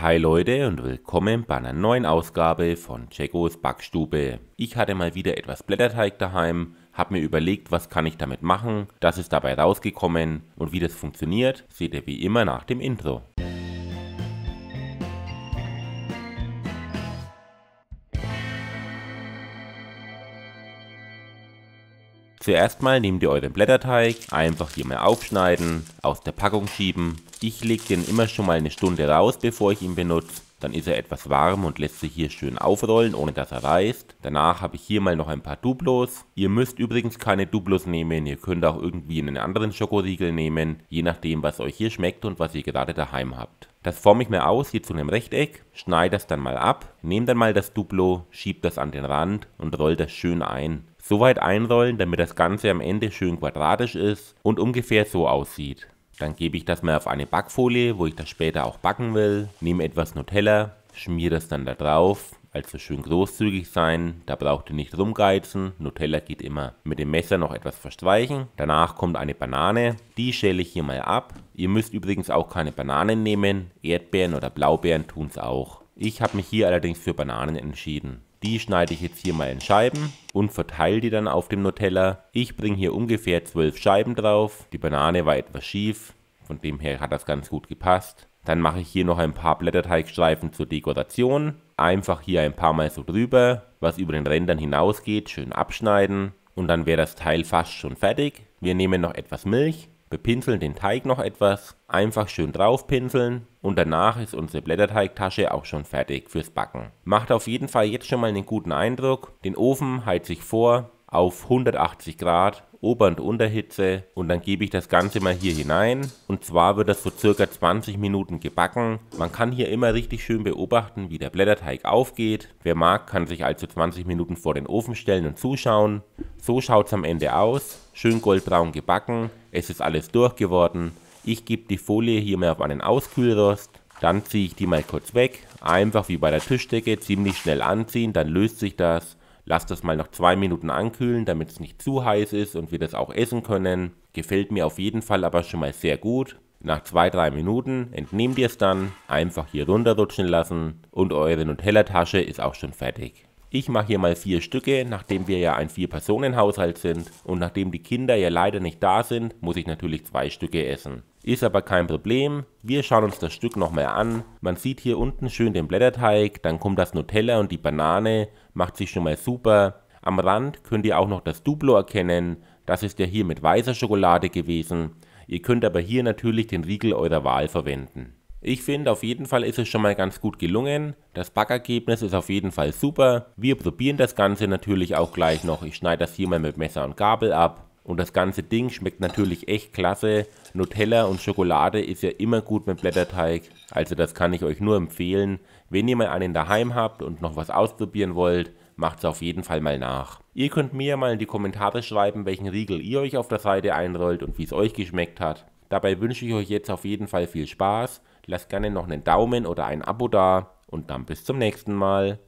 Hi Leute und willkommen bei einer neuen Ausgabe von Jackos Backstube. Ich hatte mal wieder etwas Blätterteig daheim, habe mir überlegt, was kann ich damit machen, das ist dabei rausgekommen und wie das funktioniert, seht ihr wie immer nach dem Intro. Zuerst mal nehmt ihr euren Blätterteig, einfach hier mal aufschneiden, aus der Packung schieben. Ich lege den immer schon mal eine Stunde raus, bevor ich ihn benutze. Dann ist er etwas warm und lässt sich hier schön aufrollen, ohne dass er reißt. Danach habe ich hier mal noch ein paar Duplos. Ihr müsst übrigens keine Duplos nehmen, ihr könnt auch irgendwie einen anderen Schokoriegel nehmen, je nachdem was euch hier schmeckt und was ihr gerade daheim habt. Das forme ich mir aus hier zu einem Rechteck, schneide das dann mal ab, nehme dann mal das Duplo, schiebe das an den Rand und roll das schön ein so weit einrollen, damit das Ganze am Ende schön quadratisch ist und ungefähr so aussieht. Dann gebe ich das mal auf eine Backfolie, wo ich das später auch backen will, nehme etwas Nutella, schmiere das dann da drauf, also schön großzügig sein, da braucht ihr nicht rumgeizen, Nutella geht immer mit dem Messer noch etwas verstreichen. Danach kommt eine Banane, die schäle ich hier mal ab. Ihr müsst übrigens auch keine Bananen nehmen, Erdbeeren oder Blaubeeren tun es auch. Ich habe mich hier allerdings für Bananen entschieden. Die schneide ich jetzt hier mal in Scheiben und verteile die dann auf dem Nutella. Ich bringe hier ungefähr 12 Scheiben drauf. Die Banane war etwas schief, von dem her hat das ganz gut gepasst. Dann mache ich hier noch ein paar Blätterteigstreifen zur Dekoration. Einfach hier ein paar Mal so drüber, was über den Rändern hinausgeht, schön abschneiden. Und dann wäre das Teil fast schon fertig. Wir nehmen noch etwas Milch Bepinseln den Teig noch etwas, einfach schön drauf pinseln und danach ist unsere Blätterteigtasche auch schon fertig fürs Backen. Macht auf jeden Fall jetzt schon mal einen guten Eindruck. Den Ofen heize ich vor auf 180 Grad Ober- und Unterhitze und dann gebe ich das Ganze mal hier hinein und zwar wird das so circa 20 Minuten gebacken. Man kann hier immer richtig schön beobachten, wie der Blätterteig aufgeht. Wer mag, kann sich also 20 Minuten vor den Ofen stellen und zuschauen. So schaut's am Ende aus, schön goldbraun gebacken, es ist alles durchgeworden. Ich gebe die Folie hier mal auf einen Auskühlrost, dann ziehe ich die mal kurz weg, einfach wie bei der Tischdecke ziemlich schnell anziehen, dann löst sich das. Lasst das mal noch zwei Minuten ankühlen, damit es nicht zu heiß ist und wir das auch essen können. Gefällt mir auf jeden Fall aber schon mal sehr gut. Nach 2-3 Minuten entnehmt ihr es dann, einfach hier runterrutschen lassen und eure Nutella-Tasche ist auch schon fertig ich mache hier mal vier Stücke, nachdem wir ja ein Vier-Personen-Haushalt sind und nachdem die Kinder ja leider nicht da sind, muss ich natürlich zwei Stücke essen. Ist aber kein Problem, wir schauen uns das Stück nochmal an. Man sieht hier unten schön den Blätterteig, dann kommt das Nutella und die Banane, macht sich schon mal super. Am Rand könnt ihr auch noch das Duplo erkennen, das ist ja hier mit weißer Schokolade gewesen. Ihr könnt aber hier natürlich den Riegel eurer Wahl verwenden. Ich finde, auf jeden Fall ist es schon mal ganz gut gelungen. Das Backergebnis ist auf jeden Fall super. Wir probieren das Ganze natürlich auch gleich noch. Ich schneide das hier mal mit Messer und Gabel ab. Und das ganze Ding schmeckt natürlich echt klasse. Nutella und Schokolade ist ja immer gut mit Blätterteig. Also das kann ich euch nur empfehlen. Wenn ihr mal einen daheim habt und noch was ausprobieren wollt, macht es auf jeden Fall mal nach. Ihr könnt mir mal in die Kommentare schreiben, welchen Riegel ihr euch auf der Seite einrollt und wie es euch geschmeckt hat. Dabei wünsche ich euch jetzt auf jeden Fall viel Spaß Lasst gerne noch einen Daumen oder ein Abo da und dann bis zum nächsten Mal.